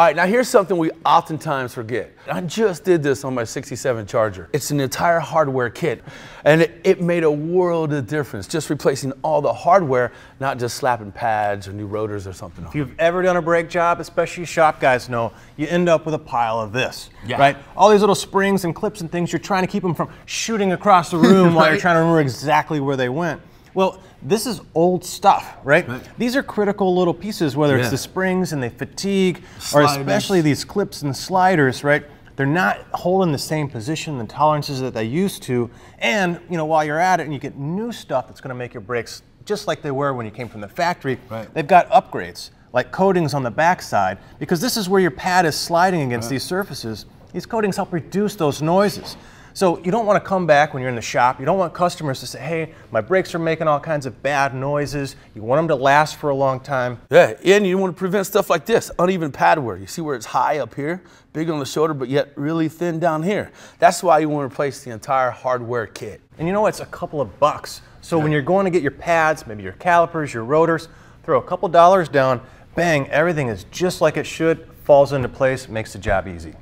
All right, now here's something we oftentimes forget. I just did this on my 67 Charger. It's an entire hardware kit, and it, it made a world of difference just replacing all the hardware, not just slapping pads or new rotors or something. If you've ever done a brake job, especially shop guys know, you end up with a pile of this, yeah. right? All these little springs and clips and things, you're trying to keep them from shooting across the room right? while you're trying to remember exactly where they went. Well, this is old stuff, right? right. These are critical little pieces, whether yeah. it's the springs and they fatigue, sliders. or especially these clips and sliders, right? They're not holding the same position, the tolerances that they used to. And you know, while you're at it and you get new stuff that's gonna make your brakes just like they were when you came from the factory, right. they've got upgrades, like coatings on the backside, because this is where your pad is sliding against right. these surfaces. These coatings help reduce those noises. So you don't want to come back when you're in the shop. You don't want customers to say, hey, my brakes are making all kinds of bad noises. You want them to last for a long time. Yeah, and you want to prevent stuff like this, uneven pad wear. You see where it's high up here, big on the shoulder, but yet really thin down here. That's why you want to replace the entire hardware kit. And you know, what? it's a couple of bucks. So yeah. when you're going to get your pads, maybe your calipers, your rotors, throw a couple dollars down, bang, everything is just like it should, falls into place, makes the job easy.